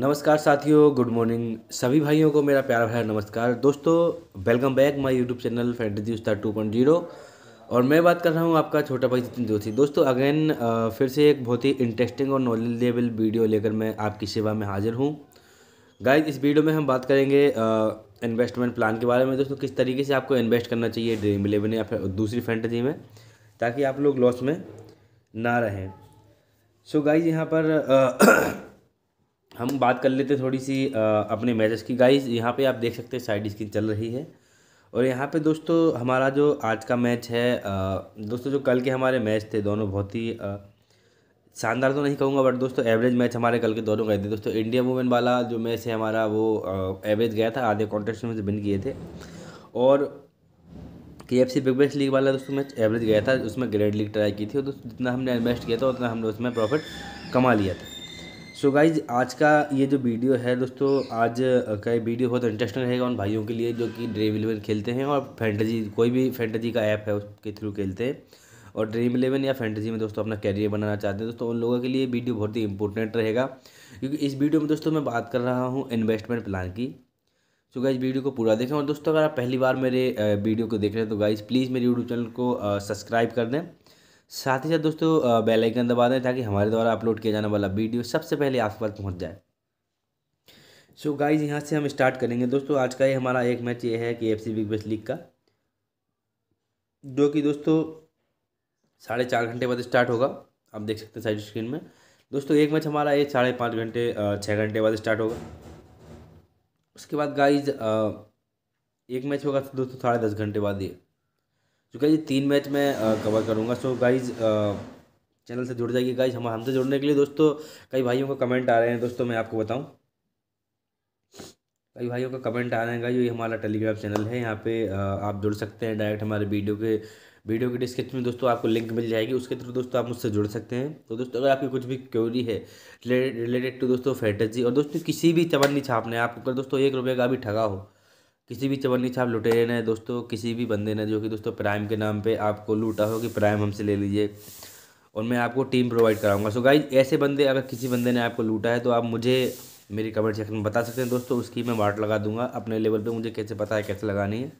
नमस्कार साथियों good morning सभी भाइयों को मेरा प्यार भरा नमस्कार दोस्तों welcome back my YouTube channel fantasy star two point zero और मैं बात कर रहा हूँ आपका छोटा भाई जितिन जोशी दोस्तों अगेन फिर से एक बहुत ही इंटरेस्टिंग और नॉलेजेबल वीडियो लेकर मैं आपकी सेवा में हाजिर हूँ गाइज इस वीडियो में हम बात करेंगे इन्वेस्टमेंट प्लान के बारे में दोस्तों किस तरीके से आपको इन्वेस्ट करना चाहिए ड्रीम इलेवन या फिर दूसरी फैंटेजी में ताकि आप लोग लॉस में ना रहें सो गाइज यहाँ पर हम बात कर लेते थोड़ी सी अपने मैचेस की गाइस यहाँ पे आप देख सकते हैं साइड स्क्रीन चल रही है और यहाँ पे दोस्तों हमारा जो आज का मैच है दोस्तों जो कल के हमारे मैच थे दोनों बहुत ही शानदार तो नहीं कहूँगा बट दोस्तों एवरेज मैच हमारे कल के दोनों गए थे दोस्तों इंडिया वुमेन वाला जो मैच है हमारा वो एवरेज गया था आधे कॉन्टेस्ट में विन किए थे और K F C Big Bash League वाला दोस्तों मैच एवरेज गया था उसमें ग्रेड लीग ट्राई की थी और दोस्तों जितना हमने इन्वेस्ट किया था उतना हमने उसमें प्रॉफिट कमा लिया था सो so गाइज आज का ये जो वीडियो है दोस्तों आज का ये वीडियो बहुत इंटरेस्टिंग रहेगा उन भाइयों के लिए जो कि ड्रीम इलेवन खेलते हैं और फैंटेजी कोई भी फैंटेजी का ऐप है उसके थ्रू खेलते हैं और ड्रीम इलेवन या फैंटेजी में दोस्तों अपना कैरियर बनाना चाहते हैं दोस्तों उन लोगों के लिए वीडियो बहुत ही इंपॉर्टेंट रहेगा क्योंकि इस वीडियो में दोस्तों मैं बात कर रहा हूँ इन्वेस्टमेंट प्लान की सो गाइज वीडियो को पूरा देखें और दोस्तों अगर आप पहली बार मेरे वीडियो को देख रहे हैं तो गाइज़ प्लीज़ मेरे यूट्यूब चैनल को सब्सक्राइब कर दें साथ ही साथ दोस्तों बेल आइकन दबा दें ताकि हमारे द्वारा अपलोड किया जाने वाला वीडियो सबसे पहले आपके पास पहुँच जाए सो so गाइज यहाँ से हम स्टार्ट करेंगे दोस्तों आज का ये हमारा एक मैच ये है कि एफ बिग बेस्ट लीग का जो कि दोस्तों साढ़े चार घंटे बाद स्टार्ट होगा आप देख सकते हैं साइड स्क्रीन में दोस्तों एक मैच हमारा ये साढ़े पाँच घंटे छः घंटे बाद स्टार्ट होगा उसके बाद गाइज एक मैच होगा दोस्तों साढ़े दस घंटे बाद ये जो तो गाइज तीन मैच मैं कवर करूँगा सो गाइज चैनल से जुड़ जाएगी गाइज हम हमसे जुड़ने के लिए दोस्तों कई भाइयों का कमेंट आ रहे हैं दोस्तों मैं आपको बताऊँ कई भाइयों का कमेंट आ रहे हैं गाइज ये हमारा टेलीग्राम चैनल है यहाँ पे आप जुड़ सकते हैं डायरेक्ट हमारे वीडियो के वीडियो के डिस्क्रिप्शन में दोस्तों आपको लिंक मिल जाएगी उसके थ्रू दोस्तों आप मुझसे जुड़ सकते हैं तो दोस्तों अगर आपकी कुछ भी क्योरी है रिलेटेड टू दोस्तों फैटर्जी और दोस्तों किसी भी चवन नहीं छापने आपको दोस्तों एक रुपये का भी ठगा हो किसी भी चवन्नी छाप लुटेरे ने दोस्तों किसी भी बंदे ने जो कि दोस्तों प्राइम के नाम पे आपको लूटा हो कि प्राइम हमसे ले लीजिए और मैं आपको टीम प्रोवाइड कराऊंगा सो गाइज ऐसे बंदे अगर किसी बंदे ने आपको लूटा है तो आप मुझे मेरी कमेंट सेक्शन में बता सकते हैं दोस्तों उसकी मैं वाट लगा दूंगा अपने लेवल पर मुझे कैसे पता है कैसे लगानी है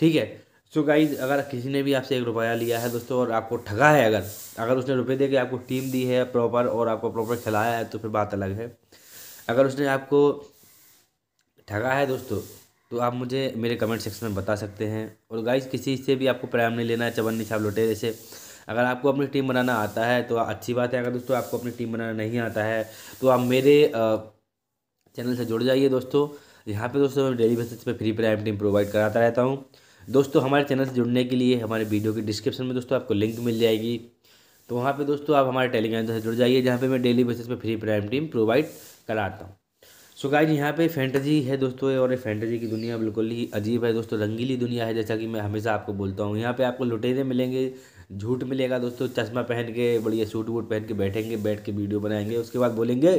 ठीक है सो गाइज अगर किसी ने भी आपसे एक रुपया लिया है दोस्तों और आपको ठगा है अगर अगर उसने रुपये दे के आपको टीम दी है प्रॉपर और आपको प्रॉपर खिलाया है तो फिर बात अलग है अगर उसने आपको ठगा है दोस्तों तो आप मुझे मेरे कमेंट सेक्शन में बता सकते हैं और गाइस किसी से भी आपको प्राइम नहीं लेना है चवन निशाब लोटे जैसे अगर आपको अपनी टीम बनाना आता है तो अच्छी बात है अगर दोस्तों आपको अपनी टीम बनाना नहीं आता है तो आप मेरे चैनल से जुड़ जाइए दोस्तों यहाँ पे दोस्तों मैं डेली बेसिस पे फ्री प्राइम टीम प्रोवाइड कराता रहता हूँ दोस्तों हमारे चैनल से जुड़ने के लिए हमारे वीडियो के डिस्क्रिप्शन में दोस्तों आपको लिंक मिल जाएगी तो वहाँ पे दोस्तों आप हमारे टेलीग्राम से जुड़ जाइए जहाँ पे मैं डेली बेसिस पे फ्री प्राइम टीम प्रोवाइड कराता हूँ सो गाइज यहाँ पे फैंटेजी है दोस्तों और ये फैंटेजी की दुनिया बिल्कुल ही अजीब है दोस्तों रंगीली दुनिया है जैसा कि मैं हमेशा आपको बोलता हूँ यहाँ पे आपको लुटेरे मिलेंगे झूठ मिलेगा दोस्तों चश्मा पहन के बढ़िया सूट वूट पहन के बैठेंगे बैठ के वीडियो बनाएंगे उसके बाद बोलेंगे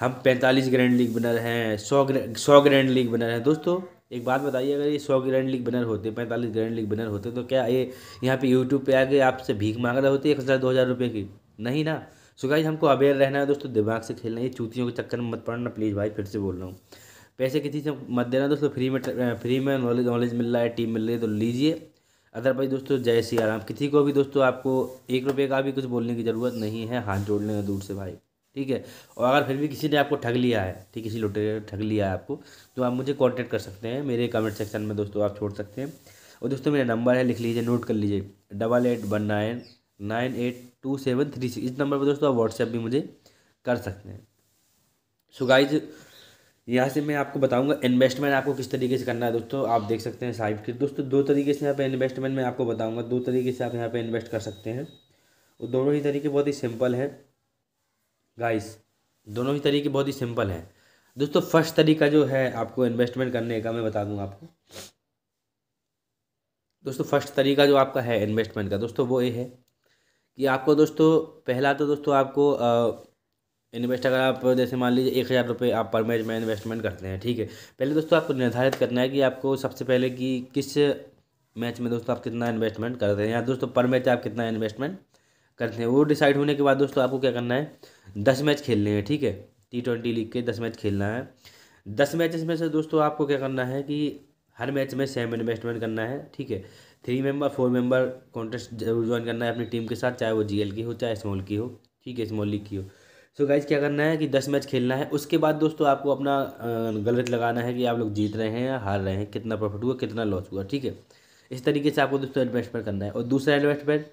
हम पैंतालीस ग्रैंड लीग बनर हैं सौ सौ ग्रैंड लीग बनर हैं दोस्तों एक बात बताइए अगर ये सौ ग्रैंड लीग बनर होते पैंतालीस ग्रैंड लीग बनर होते तो क्या ये यहाँ पे यूट्यूब पे आके आपसे भीख मांग रहे होते एक हज़ार दो हज़ार रुपये की नहीं ना सो गाइज हमको अवेयर रहना है दोस्तों दिमाग से खेलना है चूतियों के चक्कर में मत पड़ना प्लीज़ भाई फिर से बोल रहा हूँ पैसे किसी से मत देना दोस्तों फ्री में फ्री में नॉलेज नॉलेज मिल रहा है टीम मिल रही है तो लीजिए अदरवाइज दोस्तों जय सिया राम किसी को भी दोस्तों आपको एक रुपये का भी कुछ बोलने की ज़रूरत नहीं है हाथ जोड़ने का दूर से भाई ठीक है और अगर फिर भी किसी ने आपको ठग लिया है ठीक किसी लुटे ने ठग लिया है आपको तो आप मुझे कॉन्टैक्ट कर सकते हैं मेरे कमेंट सेक्शन में दोस्तों आप छोड़ सकते हैं और दोस्तों मेरा नंबर है लिख लीजिए नोट कर लीजिए double eight one nine nine eight two seven three six इस नंबर पर दोस्तों आप व्हाट्सएप भी मुझे कर सकते हैं सो गाइज यहाँ से मैं आपको बताऊंगा इन्वेस्टमेंट आपको किस तरीके से करना है दोस्तों आप देख सकते हैं साइट के दोस्तों दो तरीके से यहाँ पे इन्वेस्टमेंट मैं आपको बताऊंगा दो तरीके से आप यहाँ पे इन्वेस्ट कर सकते हैं और दोनों ही तरीके बहुत ही सिंपल हैं गाइस दोनों ही तरीके बहुत ही सिंपल हैं दोस्तों फर्स्ट तरीका जो है आपको इन्वेस्टमेंट करने का मैं बता दूँगा आपको दोस्तों फर्स्ट तरीका जो आपका है इन्वेस्टमेंट का दोस्तों वो ये है कि आपको दोस्तों पहला तो दोस्तों आपको इन्वेस्ट अगर आप जैसे मान लीजिए एक हज़ार रुपये आप पर मैच में इन्वेस्टमेंट करते हैं ठीक है पहले दोस्तों आपको निर्धारित करना है कि आपको सबसे पहले कि किस मैच में दोस्तों आप कितना इन्वेस्टमेंट करते हैं या दोस्तों पर मैच आप कितना इन्वेस्टमेंट करते हैं वो डिसाइड होने के बाद दोस्तों आपको क्या करना है दस मैच खेलने हैं ठीक है टी ट्वेंटी लीग के दस मैच खेलना है दस मैच में से दोस्तों आपको क्या करना है कि हर मैच में सेम इन्वेस्टमेंट करना है ठीक है three member four member contest जरूर ज्वाइन करना है अपनी टीम के साथ चाहे वो जीएल की हो चाहे स्मॉल की हो ठीक है स्मॉल लीग की हो सो so गाइज क्या करना है कि दस मैच खेलना है उसके बाद दोस्तों आपको अपना गलत लगाना है कि आप लोग जीत रहे हैं या हार रहे हैं कितना प्रॉफिट हुआ कितना लॉस हुआ ठीक है इस तरीके से आपको दोस्तों इन्वेस्टमेंट करना है और दूसरा इन्वेस्टमेंट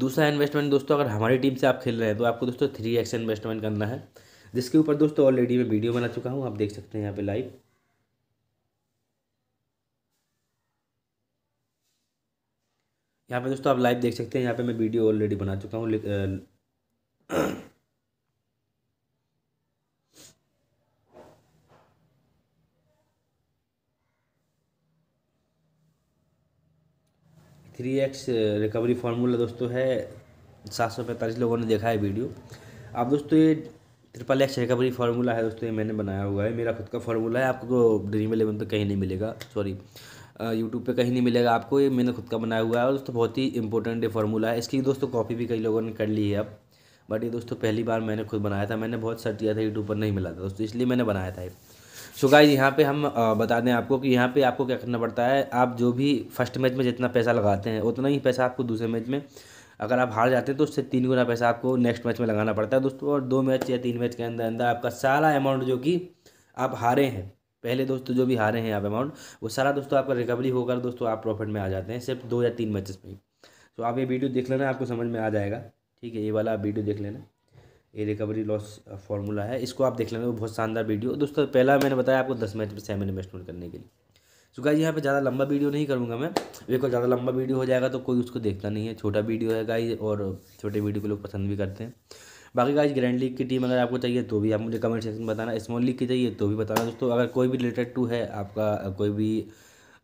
दूसरा इन्वेस्टमेंट दोस्तों अगर हमारी टीम से आप खेल रहे हैं तो आपको दोस्तों थ्री एक्स इन्वेस्टमेंट करना है जिसके ऊपर दोस्तों ऑलरेडी मैं वीडियो बना चुका हूँ आप देख सकते हैं यहाँ पे लाइव यहाँ पे दोस्तों आप लाइव देख सकते हैं यहाँ पे मैं वीडियो ऑलरेडी बना चुका हूँ थ्री एक्स रिकवरी फार्मूला दोस्तों है सात सौ पैंतालीस लोगों ने देखा है वीडियो अब दोस्तों ये ट्रिपल एक्स रिकवरी फार्मूला है दोस्तों ये मैंने बनाया हुआ है मेरा खुद का फार्मूला है आपको ड्रीम इलेवन पे कहीं नहीं मिलेगा सॉरी यूट्यूब पे कहीं नहीं मिलेगा आपको ये मैंने खुद का बनाया हुआ है और दोस्तों बहुत ही इंपॉर्टेंट ये फॉर्मूला है इसकी दोस्तों कॉपी भी कई लोगों ने कर ली है अब बट ये दोस्तों पहली बार मैंने खुद बनाया था मैंने बहुत सर्च किया था यूट्यूब पर नहीं मिला था दोस्तों इसलिए मैंने बनाया था ये सो गाइज यहाँ पे हम बता दें आपको कि यहाँ पे आपको क्या करना पड़ता है आप जो भी फर्स्ट मैच में जितना पैसा लगाते हैं उतना ही पैसा आपको दूसरे मैच में अगर आप हार जाते हैं तो उससे तीन गुना पैसा आपको नेक्स्ट मैच में लगाना पड़ता है दोस्तों और दो मैच या तीन मैच के अंदर अंदर आपका सारा अमाउंट जो कि आप हारे हैं पहले दोस्तों जो भी हारे हैं आप अमाउंट वो सारा दोस्तों आपका रिकवरी होकर दोस्तों आप प्रॉफिट में आ जाते हैं सिर्फ दो या तीन मैचेस में तो आप ये वीडियो देख लेना आपको समझ में आ जाएगा ठीक है ये वाला आप वीडियो देख लेना ये रिकवरी लॉस फार्मूला है इसको आप देख लेना वो बहुत शानदार वीडियो दोस्तों पहला मैंने बताया आपको दस मैच में सेम इन्वेस्टमेंट करने के लिए तो गाइज यहाँ पे ज़्यादा लंबा वीडियो नहीं करूँगा मैं देखो ज़्यादा लंबा वीडियो हो जाएगा तो कोई उसको देखता नहीं है छोटा वीडियो है गाइज और छोटे वीडियो को लोग पसंद भी करते हैं बाकी गाइज ग्रैंड लीग की टीम अगर आपको चाहिए तो भी आप मुझे कमेंट सेक्शन में बताना स्मॉल लीग की चाहिए तो भी बताना दोस्तों अगर कोई भी रिलेटेड टू है आपका कोई भी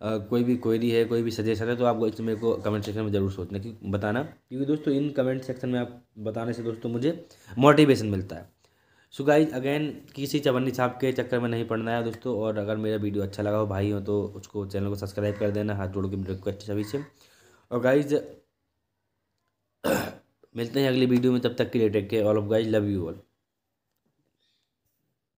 Uh, कोई भी क्वेरी है कोई भी सजेशन है तो आपको इस मेरे को कमेंट सेक्शन में ज़रूर सोचना कि बताना क्योंकि दोस्तों इन कमेंट सेक्शन में आप बताने से दोस्तों मुझे मोटिवेशन मिलता है सो गाइज अगेन किसी चवन्नी छाप के चक्कर में नहीं पड़ना है दोस्तों और अगर मेरा वीडियो अच्छा लगा हो भाई हो तो उसको चैनल को सब्सक्राइब कर देना हाथ जोड़ के रिक्वेस्ट सभी से और गाइज मिलते हैं अगली वीडियो में तब तक के लिए take care all of guys love you all